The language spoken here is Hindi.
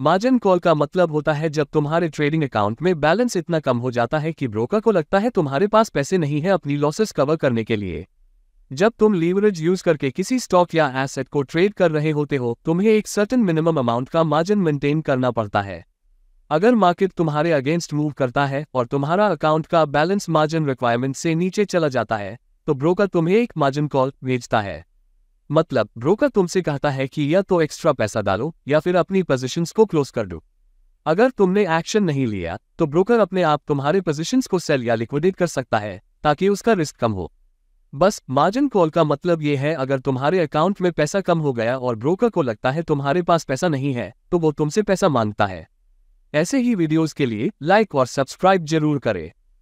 मार्जिन कॉल का मतलब होता है जब तुम्हारे ट्रेडिंग अकाउंट में बैलेंस इतना कम हो जाता है कि ब्रोकर को लगता है तुम्हारे पास पैसे नहीं है अपनी लॉसेस कवर करने के लिए जब तुम लीवरेज यूज करके किसी स्टॉक या एसेट को ट्रेड कर रहे होते हो तुम्हें एक सर्टन मिनिमम अमाउंट का मार्जिन मेंटेन करना पड़ता है अगर मार्केट तुम्हारे अगेंस्ट मूव करता है और तुम्हारा अकाउंट का बैलेंस मार्जिन रिक्वायरमेंट से नीचे चला जाता है तो ब्रोकर तुम्हें एक मार्जिन कॉल भेजता है मतलब ब्रोकर तुमसे कहता है कि या तो एक्स्ट्रा पैसा डालो या फिर अपनी पोजीशंस को क्लोज कर दो अगर तुमने एक्शन नहीं लिया तो ब्रोकर अपने आप तुम्हारे पोजीशंस को सेल या लिक्विडेट कर सकता है ताकि उसका रिस्क कम हो बस मार्जिन कॉल का मतलब ये है अगर तुम्हारे अकाउंट में पैसा कम हो गया और ब्रोकर को लगता है तुम्हारे पास पैसा नहीं है तो वो तुमसे पैसा मांगता है ऐसे ही वीडियोज के लिए लाइक और सब्सक्राइब जरूर करें